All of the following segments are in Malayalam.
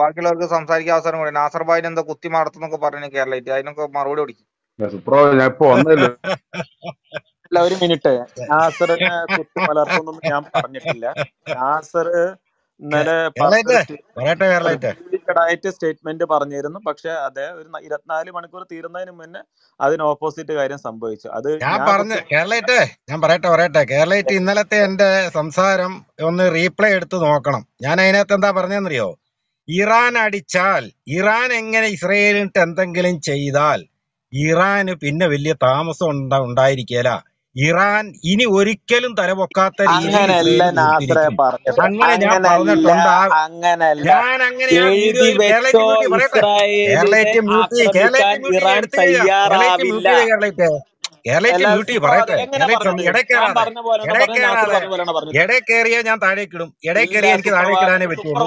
ബാക്കിയുള്ളവർക്ക് സംസാരിക്കാൻ അവസരം കൊടുക്കണം നാസർബായിന് എന്തോ കുത്തി മാർത്തുന്നൊക്കെ പറഞ്ഞു കേരളത്തിൽ അതിനൊക്കെ മറുപടി കൊടുക്കും ഒരു മിനിറ്റ് നാസറിനെ കുത്തി മലർത്തുന്നൊന്നും ഞാൻ പറഞ്ഞിട്ടില്ല നാസർ ായിട്ട് സ്റ്റേറ്റ്മെന്റ് പറഞ്ഞിരുന്നു പക്ഷെ അതെ ഒരു ഇരുപത്തിനാല് മണിക്കൂർ തീരുന്നതിന് മുന്നേ അതിന് ഓപ്പോസിറ്റ് കാര്യം സംഭവിച്ചു അത് ഞാൻ പറഞ്ഞു കേരളൈറ്റ് ഞാൻ പറയട്ടെ പറയട്ടെ കേരളൈറ്റ് ഇന്നലത്തെ എന്റെ സംസാരം ഒന്ന് റീപ്ലേ എടുത്ത് നോക്കണം ഞാൻ അതിനകത്ത് എന്താ പറഞ്ഞെന്നറിയോ ഇറാൻ അടിച്ചാൽ ഇറാൻ എങ്ങനെ ഇസ്രയേലിട്ട് എന്തെങ്കിലും ചെയ്താൽ ഇറാന് പിന്നെ വലിയ താമസം ഉണ്ടായിരിക്കല ഇറാൻ ഇനി ഒരിക്കലും തലപൊക്കാത്ത രീതിയിൽ അങ്ങനെ ഞാൻ ഞാൻ അങ്ങനെ ഇടയ്ക്കേറിയ ഞാൻ താഴേക്കിടും ഇടയ്ക്കേറിയ എനിക്ക് താഴേക്കിടാനേ പറ്റുള്ളൂ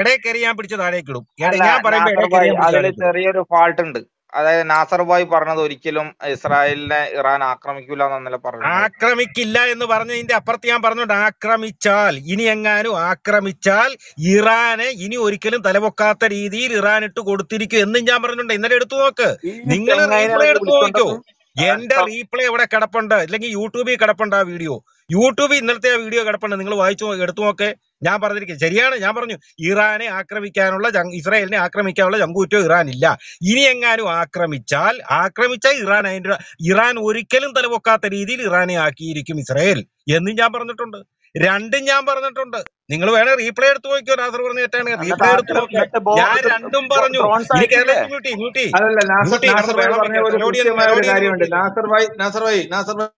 ഇടയ്ക്കേറിയ ഞാൻ പിടിച്ച് താഴേക്കിടും ഞാൻ പറയുമ്പോ ചെറിയൊരു ഫാൾട്ട് ഉണ്ട് അതായത് നാസർ ബോയ് പറഞ്ഞത് ഒരിക്കലും ഇസ്രായേലിനെ ഇറാൻ ആക്രമിക്കില്ല എന്നല്ല പറഞ്ഞു ആക്രമിക്കില്ല എന്ന് പറഞ്ഞതിന്റെ അപ്പുറത്ത് ഞാൻ പറഞ്ഞുണ്ട് ആക്രമിച്ചാൽ ഇനി എങ്ങാനും ആക്രമിച്ചാൽ ഇറാനെ ഇനി ഒരിക്കലും തലപൊക്കാത്ത രീതിയിൽ ഇറാൻ ഇട്ട് കൊടുത്തിരിക്കും എന്നും ഞാൻ പറഞ്ഞിട്ടുണ്ട് ഇന്നലെ എടുത്തു നോക്ക് നിങ്ങൾ റീപ്ലേ എടുത്തു നോക്കിയോ എന്റെ റീപ്ലേ ഇവിടെ കിടപ്പുണ്ട് അല്ലെങ്കിൽ യൂട്യൂബിൽ കിടപ്പുണ്ട് ആ വീഡിയോ യൂട്യൂബിൽ ഇന്നലത്തെ വീഡിയോ കിടപ്പുണ്ട് നിങ്ങൾ വായിച്ചു എടുത്തു നോക്കെ ഞാൻ പറഞ്ഞിരിക്കും ശരിയാണ് ഞാൻ പറഞ്ഞു ഇറാനെ ആക്രമിക്കാനുള്ള ഇസ്രായേലിനെ ആക്രമിക്കാനുള്ള ഇറാൻ ഇല്ല ഇനി എങ്ങാനും ആക്രമിച്ചാൽ ആക്രമിച്ചാൽ ഇറാൻ അതിൻ്റെ ഇറാൻ ഒരിക്കലും തലപൊക്കാത്ത രീതിയിൽ ഇറാനെ ആക്കിയിരിക്കും ഇസ്രായേൽ എന്നും ഞാൻ പറഞ്ഞിട്ടുണ്ട് രണ്ടും ഞാൻ പറഞ്ഞിട്ടുണ്ട് നിങ്ങൾ വേണേ റീപ്ലേ എടുത്തു നോക്കിയോ നാസർ പറഞ്ഞ തെറ്റാണ് റീപ്ലേ എടുത്തു നോക്കിയോ ഞാൻ രണ്ടും പറഞ്ഞു നാസർ നാസർ ഭായി നാസർ ഭായി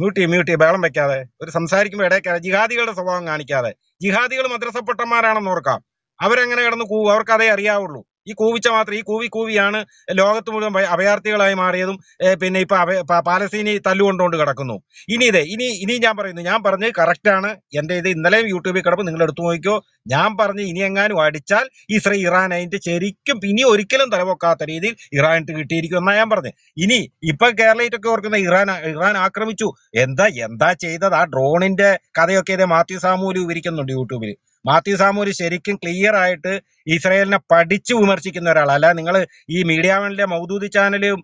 മ്യൂട്ടി മ്യൂട്ടി ബഹളം വെക്കാതെ ഒരു സംസാരിക്കുമ്പോൾ ഇടയ്ക്കാതെ ജിഹാദികളുടെ സ്വഭാവം കാണിക്കാതെ ജിഹാദികൾ മദ്രസപ്പെട്ടന്മാരാണെന്ന് ഓർക്കാം അവരെങ്ങനെ കിടന്ന് കൂവും അവർക്കതേ അറിയാവുള്ളൂ ഈ കൂവിച്ച മാത്രം ഈ കൂവി കൂവിയാണ് ലോകത്ത് മുഴുവൻ അഭയാർത്ഥികളായി മാറിയതും പിന്നെ ഇപ്പൊ പാലസ്തീനി തല്ലുകൊണ്ടുകൊണ്ട് കിടക്കുന്നു ഇനി ഇതേ ഇനി ഇനി ഞാൻ പറയുന്നു ഞാൻ പറഞ്ഞ് കറക്റ്റാണ് എന്റെ ഇത് ഇന്നലെയും യൂട്യൂബിൽ കിടപ്പ് നിങ്ങൾ എടുത്തു നോക്കിക്കോ ഞാൻ പറഞ്ഞ് ഇനി എങ്ങാനും അടിച്ചാൽ ഇസ്രയേൽ ഇറാൻ അതിന്റെ ശരിക്കും ഇനി ഒരിക്കലും തലപൊക്കാത്ത രീതിയിൽ ഇറാൻ കിട്ടിയിരിക്കും എന്നാ ഞാൻ പറഞ്ഞു ഇനി ഇപ്പൊ കേരളയിലൊക്കെ ഓർക്കുന്ന ഇറാൻ ഇറാൻ ആക്രമിച്ചു എന്താ എന്താ ചെയ്തത് ആ ഡ്രോണിന്റെ കഥയൊക്കെ ഇതേ മാത്യു സാമൂലി വിവരിക്കുന്നുണ്ട് യൂട്യൂബിൽ മാത്യു സാമൂര് ശരിക്കും ക്ലിയർ ആയിട്ട് ഇസ്രയേലിനെ പഠിച്ചു വിമർശിക്കുന്ന ഒരാൾ അല്ല നിങ്ങൾ ഈ മീഡിയ വണ്ണിലെ മൗദൂദി ചാനലും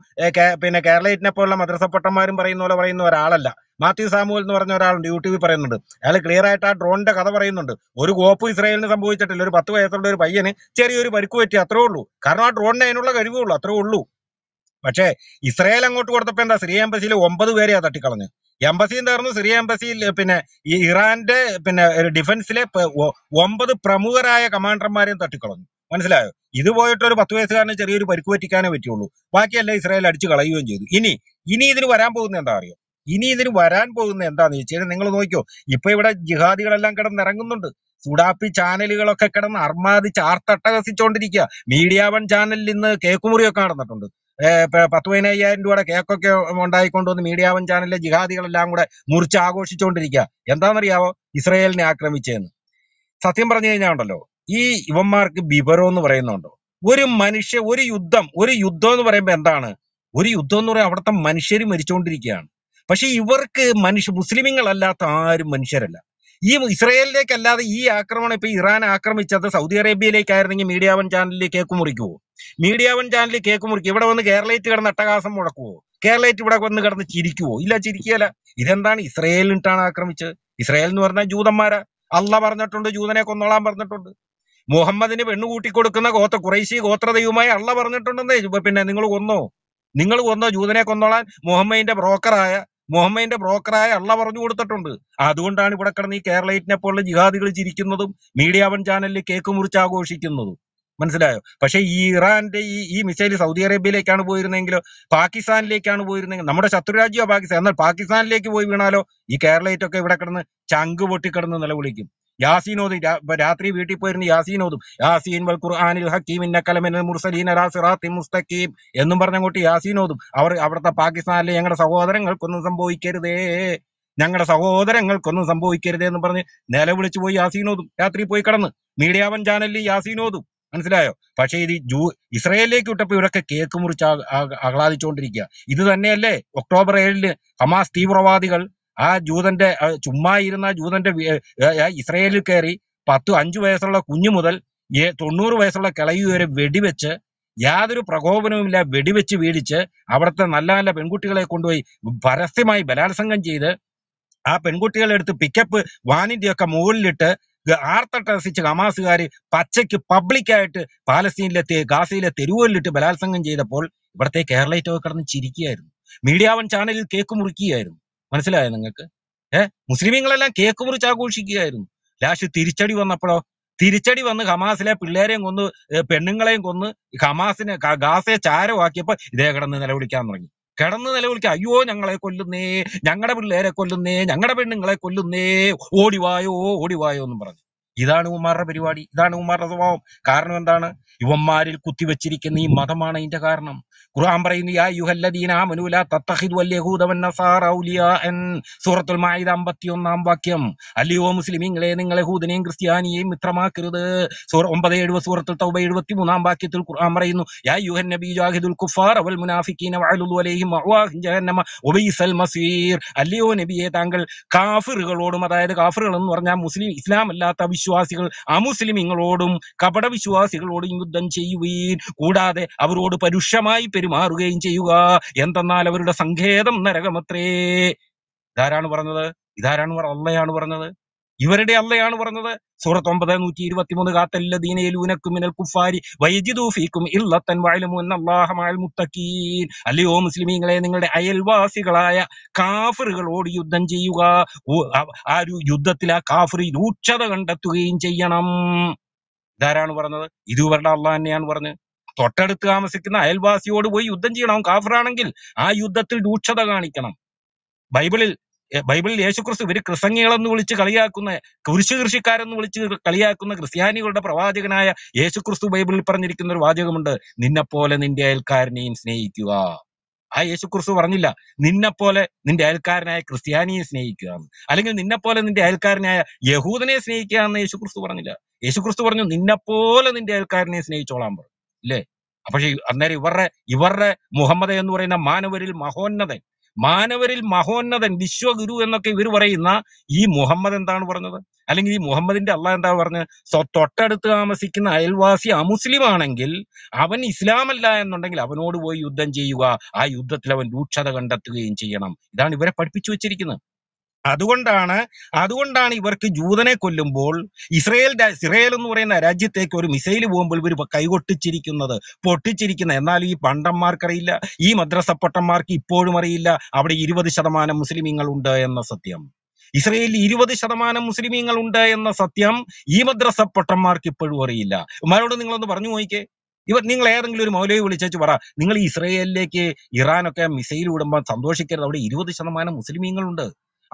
പിന്നെ കേരളയിറ്റിനെ പോലുള്ള മദ്രസപ്പെട്ടന്മാരും പറയുന്ന പോലെ പറയുന്ന ഒരാളല്ല മാത്യു സാമൂൽ എന്ന് പറഞ്ഞ ഒരാളുണ്ട് യൂട്യൂബിൽ പറയുന്നുണ്ട് അയാൾ ക്ലിയർ ആയിട്ട് ആ ഡ്രോണിന്റെ കഥ പറയുന്നുണ്ട് ഒരു കോപ്പ് ഇസ്രായേലിന് സംഭവിച്ചിട്ടില്ല ഒരു പത്ത് വയസ്സുള്ള ഒരു പയ്യന് ചെറിയൊരു പരിക്ക് പറ്റി അത്രേ ഉള്ളൂ കാരണം ആ ഡ്രോണിന് അതിനുള്ള കഴിവുള്ളൂ ഉള്ളൂ അത്രേ ഉള്ളൂ പക്ഷേ ഇസ്രായേൽ അങ്ങോട്ട് കൊടുത്തപ്പോ എന്താ ശ്രീ എംബസിയിൽ ഒമ്പത് പേരെയാ തട്ടിക്കളഞ്ഞ് എംബസിയും തകർന്നു സിറിയ എംബസിയിൽ പിന്നെ ഈ ഇറാന്റെ പിന്നെ ഡിഫൻസിലെ ഒമ്പത് പ്രമുഖരായ കമാൻഡർമാരെയും തട്ടിക്കളഞ്ഞു മനസ്സിലായോ ഇത് പോയിട്ട് ഒരു പത്ത് വയസ്സുകാരന് ചെറിയൊരു പരിക്ക് പറ്റിക്കാനേ പറ്റുള്ളൂ ബാക്കിയെല്ലാം ഇസ്രായേൽ അടിച്ചു കളയുകയും ചെയ്തു ഇനി ഇനി ഇതിന് വരാൻ പോകുന്ന എന്താ അറിയോ ഇനി ഇതിന് വരാൻ പോകുന്ന എന്താന്ന് ചോദിച്ചു കഴിഞ്ഞാൽ നിങ്ങൾ നോക്കിയോ ഇപ്പൊ ഇവിടെ ജിഹാദികളെല്ലാം കിടന്നിറങ്ങുന്നുണ്ട് സുഡാപ്പി ചാനലുകളൊക്കെ കിടന്ന് അർമാദി ചാർത്തട്ട മീഡിയ വൺ ചാനലിൽ ഇന്ന് കേക്കുമുറിയൊക്കെ നടന്നിട്ടുണ്ട് പത്ത് പതിനയ്യായിരം രൂപയുടെ കേക്കൊക്കെ ഉണ്ടായിക്കൊണ്ടുവന്ന് മീഡിയാവൻ ചാനലിലെ ജിഹാദികളെല്ലാം കൂടെ മുറിച്ച് ആഘോഷിച്ചുകൊണ്ടിരിക്കുക എന്താണെന്നറിയാവോ ഇസ്രയേലിനെ ആക്രമിച്ചെന്ന് സത്യം പറഞ്ഞു കഴിഞ്ഞാൽ ഉണ്ടല്ലോ ഈ ഇവന്മാർക്ക് ബിബരോ എന്ന് പറയുന്നുണ്ടോ ഒരു മനുഷ്യ ഒരു യുദ്ധം ഒരു യുദ്ധം എന്ന് പറയുമ്പോൾ എന്താണ് ഒരു യുദ്ധം എന്ന് പറയുമ്പോൾ അവിടുത്തെ മനുഷ്യർ മരിച്ചുകൊണ്ടിരിക്കുകയാണ് പക്ഷെ ഇവർക്ക് മനുഷ്യ മുസ്ലിമുകളല്ലാത്ത ആരും മനുഷ്യരല്ല ഈ ഇസ്രയേലിലേക്ക് അല്ലാതെ ഈ ആക്രമണം ഇപ്പൊ ഇറാൻ ആക്രമിച്ചത് സൗദി അറേബ്യയിലേക്കായിരുന്നെങ്കിൽ മീഡിയ വൺ ചാനലിൽ കേക്ക് മുറിക്കുവോ മീഡിയ വൺ ചാനലിൽ കേക്ക് മുറിക്കും ഇവിടെ വന്ന് കേരളയിൽ കിടന്ന് അട്ടകാസം മുടക്കുവോ കേരളയിൽ ഇവിടെ വന്ന് കിടന്ന് ചിരിക്കുവോ ഇല്ല ചിരിക്കുകയല്ല ഇതെന്താണ് ഇസ്രയേലിട്ടാണ് ആക്രമിച്ചത് ഇസ്രയേൽ എന്ന് പറഞ്ഞാൽ ജൂതന്മാരാ അല്ല പറഞ്ഞിട്ടുണ്ട് ജൂതനെ കൊന്നോളാൻ പറഞ്ഞിട്ടുണ്ട് മുഹമ്മദിന് പെണ്ണുകൂട്ടി കൊടുക്കുന്ന ഗോത്ര കുറേശി ഗോത്രദൈവമായി അള്ള പറഞ്ഞിട്ടുണ്ടെന്നേ പിന്നെ നിങ്ങൾ കൊന്നോ നിങ്ങൾ കൊന്നോ ജൂതനെ കൊന്നോളാൻ മുഹമ്മദിന്റെ ബ്രോക്കറായ മുഹമ്മദിന്റെ ബ്രോക്കറായ അള്ള പറഞ്ഞു കൊടുത്തിട്ടുണ്ട് അതുകൊണ്ടാണ് ഇവിടെ കിടന്ന് ഈ കേരളയിറ്റിനെ പോലുള്ള ജിഹാദികൾ ചിരിക്കുന്നതും മീഡിയ വൺ ചാനലിൽ കേക്ക് മുറിച്ച് ആഘോഷിക്കുന്നതും മനസ്സിലായോ പക്ഷേ ഈ ഇറാന്റെ ഈ ഈ മിസൈൽ സൗദി അറേബ്യയിലേക്കാണ് പോയിരുന്നെങ്കിലോ പാകിസ്ഥാനിലേക്കാണ് പോയിരുന്നെങ്കിൽ നമ്മുടെ ശത്രുരാജ്യമാണ് പാകിസ്ഥാൻ എന്നാൽ പാകിസ്ഥാനിലേക്ക് പോയി വീണാലോ ഈ കേരളയിറ്റൊക്കെ ഇവിടെ കിടന്ന് ചങ്ക് പൊട്ടിക്കിടന്ന് നിലവിളിക്കും യാസീനോദും ഇപ്പൊ രാത്രി വീട്ടിൽ പോയിരുന്ന് യാസീനോദും യാസീൻ വൽ ഖുർആാനിൽ ഹക്കീമിന്ന കലമിനൽ മുർസലീൻ അലാ സിറാത്തി മുസ്തഖീം എന്നും കൂട്ടി യാസീനോദും അവർ അവിടുത്തെ പാകിസ്ഥാനിലെ ഞങ്ങളുടെ സഹോദരങ്ങൾക്കൊന്നും സംഭവിക്കരുതേ ഞങ്ങളുടെ സഹോദരങ്ങൾക്കൊന്നും സംഭവിക്കരുതേ എന്ന് പറഞ്ഞ് നിലവിളിച്ചു പോയി യാസീനോദും രാത്രി പോയി കടന്ന് മീഡിയാവൻ ചാനലിൽ യാസീനോദും മനസ്സിലായോ പക്ഷേ ഇത് ജൂ ഇസ്രയേലിലേക്ക് വിട്ടപ്പോ ഇവരൊക്കെ കേക്ക് മുറിച്ച് ആഹ്ലാദിച്ചുകൊണ്ടിരിക്കുക ഇത് തന്നെയല്ലേ ഒക്ടോബർ ഏഴിന് ഹമാസ് തീവ്രവാദികൾ ആ ജൂതന്റെ ചുമ്മാ ഇരുന്ന ജൂതന്റെ ഇസ്രയേലിൽ കയറി പത്തു അഞ്ചു വയസ്സുള്ള കുഞ്ഞു മുതൽ തൊണ്ണൂറ് വയസ്സുള്ള കിളയു വരെ വെടിവെച്ച് യാതൊരു പ്രകോപനവുമില്ല വെടിവെച്ച് വീടിച്ച് അവിടുത്തെ നല്ല നല്ല പെൺകുട്ടികളെ കൊണ്ടുപോയി പരസ്യമായി ബലാത്സംഗം ചെയ്ത് ആ പെൺകുട്ടികളെ എടുത്ത് പിക്കപ്പ് വാനിന്റെ ഒക്കെ മുകളിലിട്ട് ഗ- ആർത്തട്ടസിച്ച് ഹമാസുകാർ പച്ചയ്ക്ക് പബ്ലിക്കായിട്ട് പാലസ്തീനിലെ ഗാസയിലെ തെരുവുകളിലിട്ട് ബലാത്സംഗം ചെയ്തപ്പോൾ ഇവിടുത്തെ കേരളീറ്റൊക്കെ കിടന്ന് ചിരിക്കുകയായിരുന്നു മീഡിയാവൻ ചാനലിൽ കേക്ക് മുറിക്കുകയായിരുന്നു മനസ്സിലായോ നിങ്ങൾക്ക് ഏഹ് മുസ്ലിമീങ്ങളെല്ലാം കേക്ക് മുറിച്ച് ആഘോഷിക്കുകയായിരുന്നു ലാസ്റ്റ് തിരിച്ചടി വന്നപ്പോഴോ തിരിച്ചടി വന്ന് ഹമാസിലെ പിള്ളേരെയും കൊന്ന് പെണ്ണുങ്ങളെയും കൊന്ന് ഹമാസിനെ ഗാസയെ ചാരമാക്കിയപ്പോ ഇതേ കിടന്ന് നിലവിളിക്കാൻ തുടങ്ങി കിടന്ന് നിലവിളിക്കുക അയ്യോ ഞങ്ങളെ കൊല്ലുന്നേ ഞങ്ങളുടെ പിള്ളേരെ കൊല്ലുന്നേ ഞങ്ങളുടെ പെണ്ണുങ്ങളെ കൊല്ലുന്നേ ഓടിവായോ ഓടിവായോ എന്നും പറഞ്ഞു ഇതാണ് ഉമാരുടെ പരിപാടി ഇതാണ് ഉമാരുടെ സ്വഭാവം കാരണം എന്താണ് ഇവന്മാരിൽ കുത്തിവെച്ചിരിക്കുന്ന ഈ മതമാണ് അതിന്റെ കാരണം ഖുർആൻ പറയുന്നു യാ യുഹല്ലദീന ആമനുല തത്തഖിദു അൽയഹൂദ നസാറ ഔലിയ എൻ സൂറത്തുൽ മാഇദ 51 വാക്യം അല്ലയോ മുസ്ലിമീങ്ങളെ നിങ്ങൾ യഹൂദനെയും ക്രിസ്ത്യാനിയെയും മിത്രമാക്കരുത് സൂറ 9 7 സൂറത്തുൽ തൗബ 73 വാക്യത്തിൽ ഖുർആൻ പറയുന്നു യാ യുഹൻ നബി ജാഹിദുൽ കുഫാർ വൽ മുനാഫിഖീന വഅലുദു അലൈഹിം വഅവാഹിം ജഹന്നമ വബൈസൽ മസീർ അല്ലയോ നബിയെ താങ്കൾ കാഫിറുകളോടും അതായത് കാഫിറുകൾ എന്ന് പറഞ്ഞാൽ മുസ്ലിം ഇസ്ലാം അല്ലാത്ത വിശ്വാസികൾ അമുസ്ലിമിങ്ങളോടും വിശ്വാസികളോടും യുദ്ധം ചെയ്യുകയും കൂടാതെ അവരോട് പരുഷമായി പെരുമാറുകയും ചെയ്യുക എന്തെന്നാൽ അവരുടെ സങ്കേതം നരകമത്രേ ഇതാരാണ് പറഞ്ഞത് ഇതാരാണ് അള്ളയാണ് പറഞ്ഞത് ഇവരുടെ അള്ളയാണ് പറഞ്ഞത് സൂറത്ത് ഒമ്പത് നൂറ്റി ഇരുപത്തി മൂന്ന് മിനൽ കുഫാരി വൈജിദൂഫിക്കും ഇല്ലത്തൻ വായലമു എന്ന മുത്തക്കീൻ അല്ലയോ മുസ്ലിമീങ്ങളെ നിങ്ങളുടെ അയൽവാസികളായ കാഫറുകളോട് യുദ്ധം ചെയ്യുക ആ ഒരു യുദ്ധത്തിൽ ആ കാഫറി രൂക്ഷത കണ്ടെത്തുകയും ചെയ്യണം ഇതാരാണ് പറഞ്ഞത് ഇത് ഇവരുടെ അള്ളാഹ് തന്നെയാണ് പറഞ്ഞത് തൊട്ടടുത്ത് താമസിക്കുന്ന അയൽവാസിയോട് പോയി യുദ്ധം ചെയ്യണം കാഫറാണെങ്കിൽ ആ യുദ്ധത്തിൽ രൂക്ഷത കാണിക്കണം ബൈബിളിൽ ബൈബിളിൽ യേശുക്രിസ്തു ഇവർ ക്രിസംഗികളെന്ന് വിളിച്ച് കളിയാക്കുന്ന കുരിശു കൃഷിക്കാരെന്ന് വിളിച്ച് കളിയാക്കുന്ന ക്രിസ്ത്യാനികളുടെ പ്രവാചകനായ യേശുക്രിസ്തു ബൈബിളിൽ പറഞ്ഞിരിക്കുന്ന ഒരു വാചകമുണ്ട് നിന്നെപ്പോലെ നിന്റെ അയൽക്കാരനെയും സ്നേഹിക്കുക ആ യേശുക്രിസ്തു പറഞ്ഞില്ല നിന്നെപ്പോലെ നിന്റെ അയൽക്കാരനായ ക്രിസ്ത്യാനിയെ സ്നേഹിക്കുക അല്ലെങ്കിൽ നിന്നെപ്പോലെ നിന്റെ അയൽക്കാരനായ യഹൂദനെ സ്നേഹിക്കുക എന്ന് യേശുക്രിസ്തു പറഞ്ഞില്ല യേശുക്രിസ്തു പറഞ്ഞു നിന്നെപ്പോലെ നിന്റെ അയൽക്കാരനെ സ്നേഹിച്ചോളാൻ പറഞ്ഞു അല്ലേ അപ്പൊ അന്നേരം ഇവരുടെ ഇവരുടെ മുഹമ്മദ് എന്ന് പറയുന്ന മാനവരിൽ മഹോന്നതൻ മാനവരിൽ മഹോന്നതൻ വിശ്വഗുരു എന്നൊക്കെ ഇവർ പറയുന്ന ഈ മുഹമ്മദ് എന്താണ് പറഞ്ഞത് അല്ലെങ്കിൽ ഈ മുഹമ്മദിന്റെ അള്ളാഹ് എന്താ പറഞ്ഞത് തൊട്ടടുത്ത് താമസിക്കുന്ന അയൽവാസി അമുസ്ലിം ആണെങ്കിൽ അവൻ ഇസ്ലാം അല്ല എന്നുണ്ടെങ്കിൽ അവനോട് പോയി യുദ്ധം ചെയ്യുക ആ യുദ്ധത്തിൽ അവൻ രൂക്ഷത കണ്ടെത്തുകയും ചെയ്യണം ഇതാണ് ഇവരെ പഠിപ്പിച്ചു വെച്ചിരിക്കുന്നത് അതുകൊണ്ടാണ് അതുകൊണ്ടാണ് ഇവർക്ക് ജൂതനെ കൊല്ലുമ്പോൾ ഇസ്രയേൽ ഇസ്രയേൽ എന്ന് പറയുന്ന രാജ്യത്തേക്ക് ഒരു മിസൈൽ പോകുമ്പോൾ ഇവർ കൈകൊട്ടിച്ചിരിക്കുന്നത് പൊട്ടിച്ചിരിക്കുന്നത് എന്നാൽ ഈ പണ്ടന്മാർക്കറിയില്ല ഈ മദ്രസ ഇപ്പോഴും അറിയില്ല അവിടെ ഇരുപത് ശതമാനം മുസ്ലിമീങ്ങൾ ഉണ്ട് എന്ന സത്യം ഇസ്രയേലിൽ ഇരുപത് ശതമാനം മുസ്ലിമീങ്ങൾ ഉണ്ട് എന്ന സത്യം ഈ മദ്രസ ഇപ്പോഴും അറിയില്ല ഉമ്മാരോട് നിങ്ങളൊന്ന് പറഞ്ഞു നോക്കിക്കേ ഇവർ നിങ്ങൾ ഏതെങ്കിലും ഒരു മൗലവി വിളിച്ചു പറ നിങ്ങൾ ഇസ്രയേലിലേക്ക് ഇറാനൊക്കെ മിസൈൽ വിടുമ്പോൾ സന്തോഷിക്കരുത് അവിടെ ഇരുപത് ശതമാനം മുസ്ലിമീങ്ങളുണ്ട്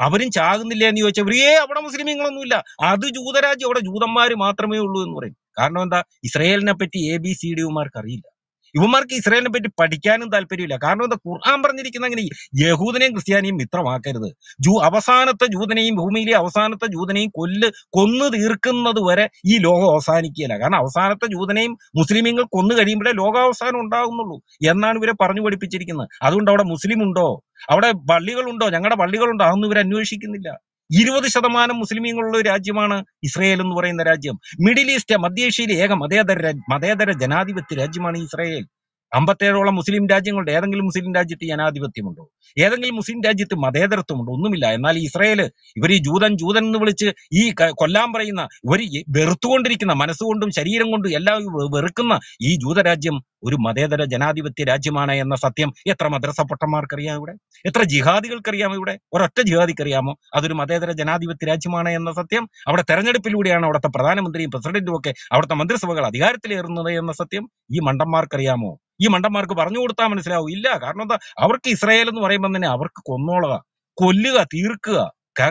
അവരും ചാകുന്നില്ല എന്ന് ചോദിച്ചവർ ഏ അവിടെ മുസ്ലിമീങ്ങളൊന്നുമില്ല അത് ജൂതരാജ്യം അവിടെ ജൂതന്മാർ മാത്രമേ ഉള്ളൂ എന്ന് പറയും കാരണം എന്താ ഇസ്രയേലിനെ പറ്റി എ ബി സി ഡി ഡിമാർക്ക് അറിയില്ല ഇവമാർക്ക് ഇസ്രയേലിനെ പറ്റി പഠിക്കാനും താല്പര്യമില്ല കാരണം എന്താ ഖുർആൻ പറഞ്ഞിരിക്കുന്ന അങ്ങനെ യഹൂദനെയും ക്രിസ്ത്യാനിയും മിത്രമാക്കരുത് ജൂ അവസാനത്തെ ജൂതനെയും ഭൂമിയിലെ അവസാനത്തെ ജൂതനെയും കൊല്ല് കൊന്നു തീർക്കുന്നത് വരെ ഈ ലോകം അവസാനിക്കുകയില്ല കാരണം അവസാനത്തെ ജൂതനെയും മുസ്ലിമീങ്ങൾ കൊന്നു കഴിയുമ്പോഴേ ലോകാവസാനം ഉണ്ടാകുന്നുള്ളൂ എന്നാണ് ഇവരെ പറഞ്ഞു പഠിപ്പിച്ചിരിക്കുന്നത് അതുകൊണ്ട് അവിടെ മുസ്ലിം ഉണ്ടോ അവിടെ പള്ളികളുണ്ടോ ഞങ്ങളുടെ പള്ളികളുണ്ടോ അതൊന്നും ഇവർ അന്വേഷിക്കുന്നില്ല ഇരുപത് ശതമാനം മുസ്ലിമീങ്ങളുള്ള ഒരു രാജ്യമാണ് ഇസ്രയേൽ എന്ന് പറയുന്ന രാജ്യം മിഡിൽ ഈസ്റ്റ് മധ്യേഷ്യയിലെ ഏക മതേതര മതേതര ജനാധിപത്യ രാജ്യമാണ് ഇസ്രയേൽ അമ്പത്തേഴോളം മുസ്ലിം രാജ്യങ്ങളുടെ ഏതെങ്കിലും മുസ്ലിം രാജ്യത്ത് ജനാധിപത്യമുണ്ടോ ഏതെങ്കിലും മുസ്ലിം രാജ്യത്ത് മതേതരത്വമുണ്ടോ ഒന്നുമില്ല എന്നാൽ ഇസ്രയേൽ ഇവർ ഈ ജൂതൻ ജൂതൻ എന്ന് വിളിച്ച് ഈ കൊല്ലാൻ പറയുന്ന ഇവർ വെറുത്തുകൊണ്ടിരിക്കുന്ന മനസ്സുകൊണ്ടും ശരീരം കൊണ്ടും എല്ലാം വെറുക്കുന്ന ഈ ജൂതരാജ്യം ഒരു മതേതര ജനാധിപത്യ രാജ്യമാണ് എന്ന സത്യം എത്ര മദ്രസ പൊട്ടന്മാർക്കറിയാം ഇവിടെ എത്ര ജിഹാദികൾക്കറിയാം ഇവിടെ ഒരൊറ്റ ജിഹാദിക്കറിയാമോ അതൊരു മതേതര ജനാധിപത്യ രാജ്യമാണ് എന്ന സത്യം അവിടെ തെരഞ്ഞെടുപ്പിലൂടെയാണ് അവിടുത്തെ പ്രധാനമന്ത്രിയും പ്രസിഡന്റും ഒക്കെ അവിടുത്തെ മന്ത്രിസഭകൾ അധികാരത്തിലേറുന്നത് എന്ന സത്യം ഈ മണ്ടന്മാർക്കറിയാമോ ഈ മണ്ടന്മാർക്ക് പറഞ്ഞു കൊടുത്താൽ മനസ്സിലാവും ഇല്ല കാരണം എന്താ അവർക്ക് ഇസ്രായേൽ എന്ന് പറയുമ്പോൾ തന്നെ അവർക്ക് കൊന്നോളുക കൊല്ലുക തീർക്കുക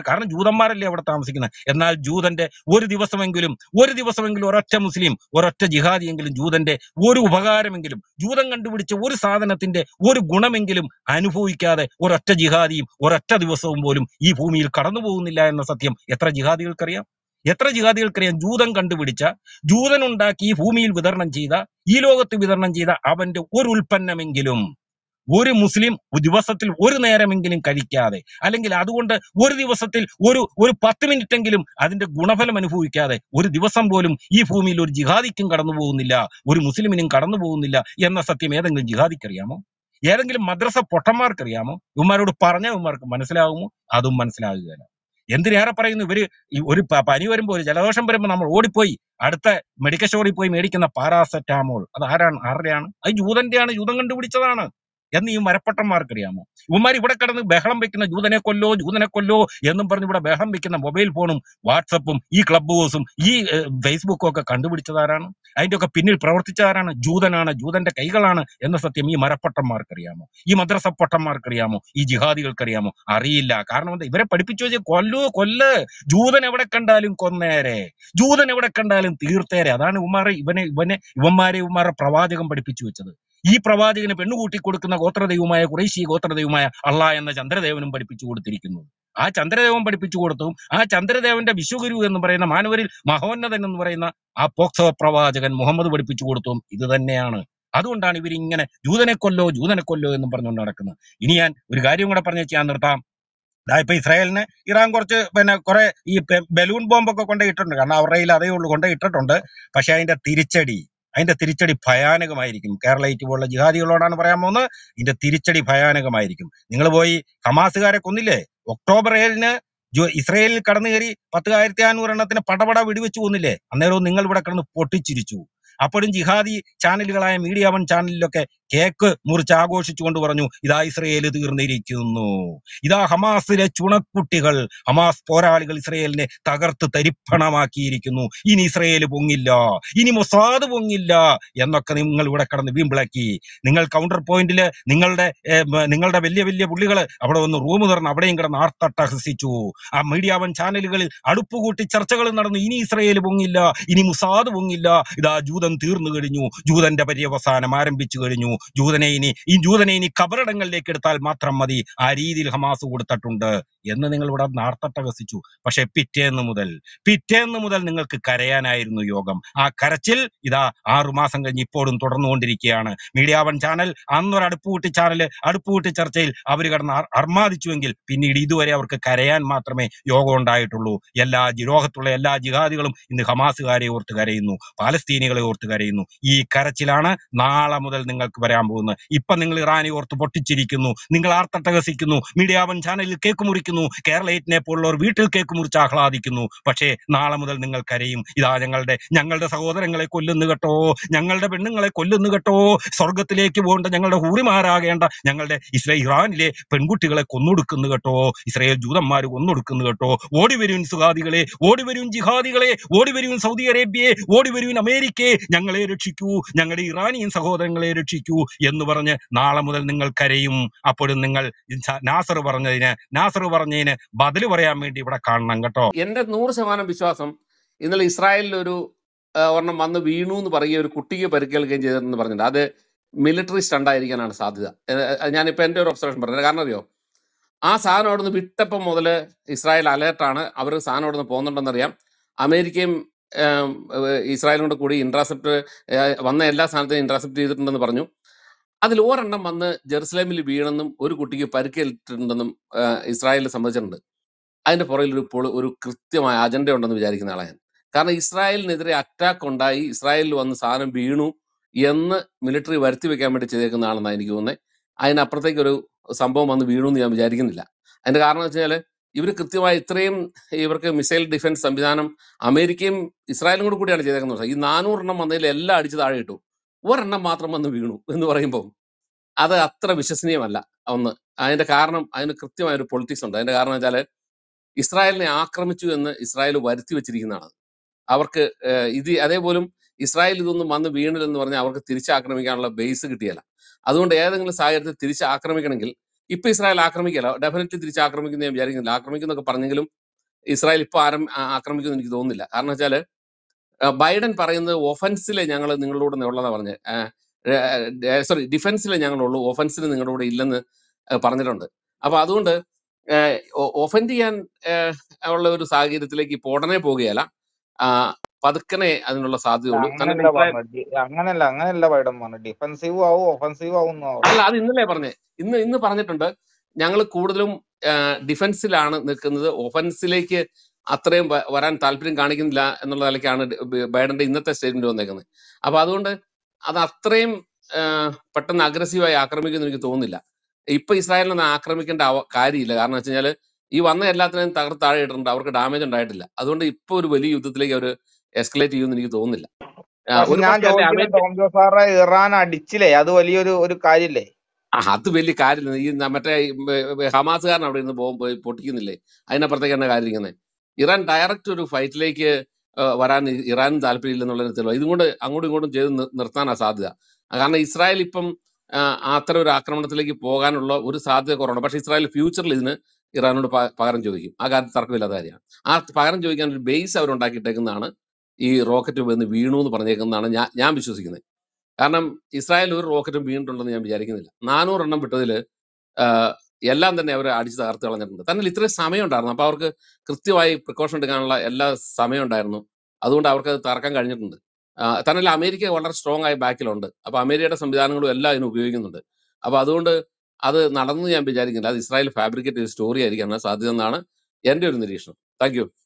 കാരണം ജൂതന്മാരല്ലേ അവിടെ താമസിക്കുന്നത് എന്നാൽ ജൂതന്റെ ഒരു ദിവസമെങ്കിലും ഒരു ദിവസമെങ്കിലും ഒരൊറ്റ മുസ്ലിം ഒരൊറ്റ ജിഹാദിയെങ്കിലും ജൂതന്റെ ഒരു ഉപകാരമെങ്കിലും ജൂതൻ കണ്ടുപിടിച്ച ഒരു സാധനത്തിന്റെ ഒരു ഗുണമെങ്കിലും അനുഭവിക്കാതെ ഒരൊറ്റ ജിഹാദിയും ഒരൊറ്റ ദിവസവും പോലും ഈ ഭൂമിയിൽ കടന്നു പോകുന്നില്ല എന്ന സത്യം എത്ര ജിഹാദികൾക്കറിയാം എത്ര ജിഹാദികൾക്കറിയാം ജൂതൻ കണ്ടുപിടിച്ച ജൂതൻ ഉണ്ടാക്കി ഭൂമിയിൽ വിതരണം ചെയ്ത ഈ ലോകത്ത് വിതരണം ചെയ്ത അവന്റെ ഒരു ഉൽപ്പന്നമെങ്കിലും ഒരു മുസ്ലിം ദിവസത്തിൽ ഒരു നേരമെങ്കിലും കഴിക്കാതെ അല്ലെങ്കിൽ അതുകൊണ്ട് ഒരു ദിവസത്തിൽ ഒരു ഒരു പത്ത് മിനിറ്റ് എങ്കിലും അതിന്റെ ഗുണഫലം അനുഭവിക്കാതെ ഒരു ദിവസം പോലും ഈ ഭൂമിയിൽ ഒരു ജിഹാദിക്കും കടന്നു പോകുന്നില്ല ഒരു മുസ്ലിമിനും കടന്നു പോകുന്നില്ല എന്ന സത്യം ഏതെങ്കിലും ജിഹാദിക്കറിയാമോ ഏതെങ്കിലും മദ്രസ പൊട്ടന്മാർക്കറിയാമോ ഇവന്മാരോട് പറഞ്ഞ ഇവന്മാർക്ക് മനസ്സിലാകുമോ അതും മനസ്സിലാകുകയില്ല എന്തിനേറെ പറയുന്നു ഇവര് ഈ ഒരു പനി വരുമ്പോൾ ഒരു ജലദോഷം വരുമ്പോൾ നമ്മൾ ഓടിപ്പോയി അടുത്ത മെഡിക്കൽ സ്റ്റോറിൽ പോയി മേടിക്കുന്ന പാരാസെറ്റാമോൾ അത് ആരാണ് ആരുടെയാണ് അത് ജൂതന്റെയാണ് ജൂതൻ കണ്ടുപിടിച്ചതാണ് എന്ന് ഈ മരപ്പട്ടന്മാർക്കറിയാമോ ഇവന്മാർ ഇവിടെ കിടന്ന് ബഹളം വെക്കുന്ന ജൂതനെ കൊല്ലോ ജൂതനെ കൊല്ലോ എന്നും പറഞ്ഞ് ഇവിടെ ബഹളം വെക്കുന്ന മൊബൈൽ ഫോണും വാട്സപ്പും ഈ ക്ലബ് ഹൗസും ഈ ഫേസ്ബുക്കും ഒക്കെ കണ്ടുപിടിച്ചതാരാണ് അതിന്റെ ഒക്കെ പിന്നിൽ പ്രവർത്തിച്ചതാരാണ് ജൂതനാണ് ജൂതന്റെ കൈകളാണ് എന്ന സത്യം ഈ മരപ്പട്ടന്മാർക്കറിയാമോ ഈ മദ്രസ അറിയാമോ ഈ ജിഹാദികൾക്കറിയാമോ അറിയില്ല കാരണം എന്താ ഇവരെ പഠിപ്പിച്ചു വെച്ചാൽ കൊല്ലോ കൊല്ല് ജൂതൻ എവിടെ കണ്ടാലും കൊന്നേരെ ജൂതൻ എവിടെ കണ്ടാലും തീർത്തേരെ അതാണ് ഉമ്മാരെ ഇവനെ ഇവനെ ഇവന്മാരെ ഉമ്മാരെ പ്രവാചകം പഠിപ്പിച്ചു വെച്ചത് ഈ പ്രവാചകന് പെണ്ണുകൂട്ടി കൊടുക്കുന്ന ഗോത്രദൈവമായ കുറേശി ഗോത്രദൈവമായ അള്ളാ എന്ന ചന്ദ്രദേവനും പഠിപ്പിച്ചു കൊടുത്തിരിക്കുന്നു ആ ചന്ദ്രദേവൻ പഠിപ്പിച്ചു കൊടുത്തും ആ ചന്ദ്രദേവന്റെ വിശ്വഗുരു എന്ന് പറയുന്ന മാനവരിൽ മഹോന്നതൻ എന്ന് പറയുന്ന ആ പോക്സോ പ്രവാചകൻ മുഹമ്മദ് പഠിപ്പിച്ചു കൊടുത്തു ഇത് തന്നെയാണ് അതുകൊണ്ടാണ് ഇവർ ഇങ്ങനെ ജൂതനെ കൊല്ലോ ജൂതനെ കൊല്ലോ എന്ന് പറഞ്ഞുകൊണ്ട് നടക്കുന്നത് ഇനി ഞാൻ ഒരു കാര്യം കൂടെ പറഞ്ഞു ഞാൻ നിർത്താം ഇപ്പൊ ഇസ്രായേലിന് ഇറാൻ കുറച്ച് പിന്നെ കുറെ ഈ ബലൂൺ ബോംബൊക്കെ കൊണ്ട് ഇട്ടിട്ടുണ്ട് കാരണം അവരുടെ കയ്യിൽ അതേ ഉള്ളൂ കൊണ്ട് ഇട്ടിട്ടുണ്ട് പക്ഷെ അതിന്റെ തിരിച്ചടി അതിന്റെ തിരിച്ചടി ഭയാനകമായിരിക്കും കേരളയിറ്റ് പോലുള്ള ജിഹാദികളോടാണ് പറയാൻ പോകുന്നത് ഇതിന്റെ തിരിച്ചടി ഭയാനകമായിരിക്കും നിങ്ങൾ പോയി ഹമാസുകാരെ കൊന്നില്ലേ ഒക്ടോബർ ഏഴിന് ഇസ്രയേലിൽ കടന്നു കയറി പത്തുകായിരത്തി അഞ്ഞൂറ് എണ്ണത്തിന് പടപട വെടിവെച്ച് കൊന്നില്ലേ അന്നേരവും നിങ്ങൾ ഇവിടെ കിടന്ന് പൊട്ടിച്ചിരിച്ചു അപ്പോഴും ജിഹാദി ചാനലുകളായ മീഡിയ വൺ ചാനലിലൊക്കെ കേക്ക് മുറിച്ച് ആഘോഷിച്ചുകൊണ്ട് പറഞ്ഞു ഇതാ ഇസ്രയേൽ തീർന്നിരിക്കുന്നു ഇതാ ഹമാസിലെ ചുണക്കുട്ടികൾ ഹമാസ് പോരാളികൾ ഇസ്രയേലിനെ തകർത്ത് തരിപ്പണമാക്കിയിരിക്കുന്നു ഇനി ഇസ്രയേൽ പൊങ്ങില്ല ഇനി മൊസാദ് പൊങ്ങില്ല എന്നൊക്കെ നിങ്ങൾ ഇവിടെ കടന്ന് വീമ്പിളക്കി നിങ്ങൾ കൗണ്ടർ പോയിന്റിൽ നിങ്ങളുടെ നിങ്ങളുടെ വലിയ വലിയ പുള്ളികൾ അവിടെ വന്ന് റൂം തുറന്ന് അവിടെയും കിടന്ന് ആർത്തട്ടഹസിച്ചു ആ മീഡിയ വൺ ചാനലുകളിൽ അടുപ്പുകൂട്ടി ചർച്ചകൾ നടന്നു ഇനി ഇസ്രയേൽ പൊങ്ങില്ല ഇനി മുസാദ് പൊങ്ങില്ല ഇതാ ജൂത ജൂതൻ തീർന്നു കഴിഞ്ഞു ജൂതന്റെ പര്യവസാനം ആരംഭിച്ചു കഴിഞ്ഞു ജൂതനെ ഇനി ഈ ജൂതനെ ഇനി കബറിടങ്ങളിലേക്ക് എടുത്താൽ മാത്രം മതി ആ രീതിയിൽ ഹമാസ് കൊടുത്തിട്ടുണ്ട് എന്ന് നിങ്ങൾ ഇവിടെ വസിച്ചു പക്ഷെ പിറ്റേന്ന് മുതൽ പിറ്റേന്ന് മുതൽ നിങ്ങൾക്ക് കരയാനായിരുന്നു യോഗം ആ കരച്ചിൽ ഇതാ ആറുമാസം കഴിഞ്ഞ് ഇപ്പോഴും തുടർന്നുകൊണ്ടിരിക്കുകയാണ് മീഡിയ വൺ ചാനൽ അന്നൊരു കൂട്ടി ചാനൽ കൂട്ടി ചർച്ചയിൽ അവർ കടന്ന് അർമാദിച്ചുവെങ്കിൽ പിന്നീട് ഇതുവരെ അവർക്ക് കരയാൻ മാത്രമേ യോഗം ഉണ്ടായിട്ടുള്ളൂ എല്ലാ ലോകത്തുള്ള എല്ലാ ജിഹാദികളും ഇന്ന് ഹമാസുകാരെ ഓർത്ത് കരയുന്നു പാലസ്തീനികളെ ഓർത്ത് കരയുന്നു ഈ കരച്ചിലാണ് നാളെ മുതൽ നിങ്ങൾക്ക് വരാൻ പോകുന്നത് ഇപ്പൊ നിങ്ങൾ ഇറാനി ഓർത്ത് പൊട്ടിച്ചിരിക്കുന്നു നിങ്ങൾ ആർത്തട്ടഹസിക്കുന്നു മീഡിയ വൺ ചാനലിൽ കേക്ക് മുറിക്കുന്നു കേരള എയ്റ്റിനെ പോലുള്ളവർ വീട്ടിൽ കേക്ക് മുറിച്ച് ആഹ്ലാദിക്കുന്നു പക്ഷേ നാളെ മുതൽ നിങ്ങൾ കരയും ഇതാ ഞങ്ങളുടെ ഞങ്ങളുടെ സഹോദരങ്ങളെ കൊല്ലുന്നു കേട്ടോ ഞങ്ങളുടെ പെണ്ണുങ്ങളെ കൊല്ലുന്നു കേട്ടോ സ്വർഗത്തിലേക്ക് പോകേണ്ട ഞങ്ങളുടെ ഹൂറിമാരാകേണ്ട ഞങ്ങളുടെ ഇസ്രായേൽ ഇറാനിലെ പെൺകുട്ടികളെ കൊന്നൊടുക്കുന്നു കേട്ടോ ഇസ്രായേൽ ജൂതന്മാർ കൊന്നൊടുക്കുന്നു കേട്ടോ ഓടിവരുവിൻ സുഖാദികളെ ഓടിവരുവിൻ ജിഹാദികളെ ഓടിവരുവിൻ സൗദി അറേബ്യയെ ഓടിവരുവിൻ അമേരിക്കയെ ഞങ്ങളെ രക്ഷിക്കൂ ഞങ്ങളുടെ ഇറാനിയൻ സഹോദരങ്ങളെ രക്ഷിക്കൂ എന്ന് പറഞ്ഞ് നാളെ മുതൽ നിങ്ങൾ കരയും അപ്പോഴും നിങ്ങൾ നാസർ പറഞ്ഞതിന് നാസർ പറഞ്ഞതിന് ബദല് പറയാൻ വേണ്ടി ഇവിടെ കാണണം കേട്ടോ എന്റെ നൂറ് ശതമാനം വിശ്വാസം ഇന്നലെ ഇസ്രായേലിൽ ഒരു ഒരെണ്ണം വന്ന് വീണു എന്ന് പറയുക ഒരു കുട്ടിക്ക് പരിക്കേൽക്കുകയും ചെയ്തെന്ന് പറഞ്ഞിട്ടുണ്ട് അത് മിലിറ്ററി സ്റ്റണ്ടായിരിക്കാനാണ് സാധ്യത ഞാനിപ്പോൾ എൻ്റെ ഒരു ഒബ്സർവേഷൻ പറഞ്ഞത് കാരണം അറിയോ ആ സാധനം അവിടുന്ന് വിട്ടപ്പം മുതൽ ഇസ്രായേൽ അലേർട്ടാണ് അവർ സാധനം അവിടുന്ന് പോകുന്നുണ്ടെന്നറിയാം അമേരിക്കയും ഇസ്രായേലിനോട് കൂടി ഇൻട്രാസെപ്റ്റ് വന്ന എല്ലാ സ്ഥാനത്തും ഇൻട്രാസെപ്റ്റ് ചെയ്തിട്ടുണ്ടെന്ന് പറഞ്ഞു അതിൽ ഒരെണ്ണം വന്ന് ജെറുസലേമിൽ വീണെന്നും ഒരു കുട്ടിക്ക് പരിക്കേറ്റിട്ടുണ്ടെന്നും ഇസ്രായേലിൽ സംബന്ധിച്ചിട്ടുണ്ട് അതിന്റെ പുറയിൽ ഒരു പൊളി ഒരു കൃത്യമായ അജണ്ട ഉണ്ടെന്ന് വിചാരിക്കുന്ന ആളാണ് കാരണം ഇസ്രായേലിനെതിരെ അറ്റാക്ക് ഉണ്ടായി ഇസ്രായേലിൽ വന്ന് സാധനം വീണു എന്ന് മിലിറ്ററി വരുത്തി വെക്കാൻ വേണ്ടി ചെയ്തേക്കുന്ന ആളെന്നാണ് എനിക്ക് തോന്നുന്നത് അതിനപ്പുറത്തേക്ക് ഒരു സംഭവം വന്ന് വീണു എന്ന് ഞാൻ വിചാരിക്കുന്നില്ല അതിന്റെ കാരണം വെച്ച് കഴിഞ്ഞാൽ ഇവർ കൃത്യമായി ഇത്രയും ഇവർക്ക് മിസൈൽ ഡിഫൻസ് സംവിധാനം അമേരിക്കയും ഇസ്രായേലും കൂടെ കൂടിയാണ് ചെയ്തേക്കുന്നത് ഈ നാനൂറെണ്ണം വന്നതിൽ എല്ലാം അടിച്ച് താഴെ ഇട്ടു ഒരെണ്ണം മാത്രം വന്ന് വീണു എന്ന് പറയുമ്പോൾ അത് അത്ര വിശ്വസനീയമല്ല ഒന്ന് അതിന്റെ കാരണം അതിന് കൃത്യമായ ഒരു പൊളിറ്റിക്സ് ഉണ്ട് അതിന്റെ കാരണം വെച്ചാൽ ഇസ്രായേലിനെ ആക്രമിച്ചു എന്ന് ഇസ്രായേൽ വരുത്തി വെച്ചിരിക്കുന്നതാണ് അവർക്ക് ഇത് അതേപോലും ഇസ്രായേൽ ഇതൊന്നും വന്ന് വീണില്ലെന്ന് പറഞ്ഞാൽ അവർക്ക് തിരിച്ചാക്രമിക്കാനുള്ള ബേസ് കിട്ടിയല്ല അതുകൊണ്ട് ഏതെങ്കിലും സാഹചര്യത്തിൽ തിരിച്ച് ഇപ്പൊ ഇസ്രായേൽ ആക്രമിക്കില്ല ഡെഫിനറ്റ്ലി തിരിച്ച് ആക്രമിക്കുന്ന ഞാൻ വിചാരിക്കുന്നില്ല ആക്രമിക്കുന്നൊക്കെ പറഞ്ഞെങ്കിലും ഇസ്രായേൽ ഇപ്പൊ ആരം ആക്രമിക്കുമെന്ന് എനിക്ക് തോന്നുന്നില്ല കാരണം വെച്ചാല് ബൈഡൻ പറയുന്നത് ഒഫൻസിലെ ഞങ്ങൾ നിങ്ങളോട് ഉള്ളതാ പറഞ്ഞത് സോറി ഡിഫൻസിലെ ഞങ്ങളുള്ളൂ ഒഫൻസിൽ നിങ്ങളുടെ കൂടെ ഇല്ലെന്ന് പറഞ്ഞിട്ടുണ്ട് അപ്പൊ അതുകൊണ്ട് ഒഫൻഡ് ചെയ്യാൻ ഉള്ള ഒരു സാഹചര്യത്തിലേക്ക് ഇപ്പോൾ ഉടനെ പോകുകയല്ല പതുക്കനെ അതിനുള്ള സാധ്യതയുള്ളൂ അങ്ങനല്ല അങ്ങനല്ല ബൈഡൻ ആവും ഒഫെൻസീവ് ആവും അല്ല അത് ഇന്നലെ പറഞ്ഞേ ഇന്ന് ഇന്ന് പറഞ്ഞിട്ടുണ്ട് ഞങ്ങൾ കൂടുതലും ഡിഫൻസിലാണ് നിൽക്കുന്നത് ഒഫൻസിലേക്ക് അത്രയും വരാൻ താല്പര്യം കാണിക്കുന്നില്ല എന്നുള്ള നിലയ്ക്കാണ് ബൈഡന്റെ ഇന്നത്തെ സ്റ്റേറ്റ്മെന്റ് വന്നേക്കുന്നത് അപ്പൊ അതുകൊണ്ട് അത് അത്രയും പെട്ടെന്ന് അഗ്രസീവായി ആക്രമിക്കുന്നു എനിക്ക് തോന്നുന്നില്ല ഇപ്പൊ ഇസ്രായേലിനെ ആക്രമിക്കേണ്ട കാര്യമില്ല കാരണം വെച്ച് കഴിഞ്ഞാൽ ഈ വന്ന എല്ലാത്തിനെയും തകർത്താഴെ ഇട്ടിട്ടുണ്ട് അവർക്ക് ഡാമേജ് ഉണ്ടായിട്ടില്ല അതുകൊണ്ട് ഇപ്പൊ ഒരു വലിയ യുദ്ധത്തിലേക്ക് അവർ എസ്കലേറ്റ് ചെയ്യുമെന്ന് എനിക്ക് തോന്നുന്നില്ല ഞാൻ ഇറാൻ അടിച്ചില്ലേ അത് വലിയൊരു ഒരു കാര്യല്ലേ അത് വലിയ കാര്യം ഈ മറ്റേ ഈ ഹമാസുകാരൻ അവിടെ ഇരുന്ന് പോകുമ്പോൾ പൊട്ടിക്കുന്നില്ലേ അതിനപ്പുറത്തേക്ക് തന്നെ കാര്യം ഇങ്ങനെ ഇറാൻ ഡയറക്റ്റ് ഒരു ഫൈറ്റിലേക്ക് വരാൻ ഇറാൻ ഇറാനും താല്പര്യമില്ലെന്നുള്ള തെളിവ് ഇതും കൊണ്ട് അങ്ങോട്ടും ഇങ്ങോട്ടും ചെയ്ത് നിർത്താനാണ് നിർത്താനാ സാധ്യത കാരണം ഇസ്രായേൽ ഇപ്പം അത്ര ഒരു ആക്രമണത്തിലേക്ക് പോകാനുള്ള ഒരു സാധ്യത കുറവാണ് പക്ഷേ ഇസ്രായേൽ ഫ്യൂച്ചറിൽ ഇതിന് ഇറാനോട് പകരം ചോദിക്കും ആ കാര്യത്തിൽ തർക്കമില്ലാത്ത കാര്യമാണ് ആ പകരം ചോദിക്കാൻ ഒരു ബേസ് അവർ ഈ റോക്കറ്റ് വന്ന് വീണു എന്ന് പറഞ്ഞേക്കുന്നതാണ് ഞാൻ ഞാൻ വിശ്വസിക്കുന്നത് കാരണം ഇസ്രായേൽ ഒരു റോക്കറ്റും വീണിട്ടുണ്ടെന്ന് ഞാൻ വിചാരിക്കുന്നില്ല നാനൂറെണ്ണം വിട്ടതിൽ എല്ലാം തന്നെ അവർ അടിച്ച് തകർത്ത് കളഞ്ഞിട്ടുണ്ട് തന്നെ ഇത്രയും സമയം ഉണ്ടായിരുന്നു അപ്പോൾ അവർക്ക് കൃത്യമായി പ്രിക്കോഷൻ എടുക്കാനുള്ള എല്ലാ സമയം ഉണ്ടായിരുന്നു അതുകൊണ്ട് അവർക്ക് അത് തകർക്കാൻ കഴിഞ്ഞിട്ടുണ്ട് തന്നെ അമേരിക്ക വളരെ സ്ട്രോങ് ആയ ബാക്കിലുണ്ട് അപ്പോൾ അമേരിക്കയുടെ സംവിധാനങ്ങളും എല്ലാം അതിന് ഉപയോഗിക്കുന്നുണ്ട് അപ്പോൾ അതുകൊണ്ട് അത് നടന്നു ഞാൻ വിചാരിക്കുന്നില്ല അത് ഇസ്രായേൽ ഫാബ്രിക്കേറ്റ് ചെയ്ത സ്റ്റോറി ആയിരിക്കാനുള്ള സാധ്യത എന്നാണ് എൻ്റെ ഒരു നിരീക്ഷണം താങ്ക്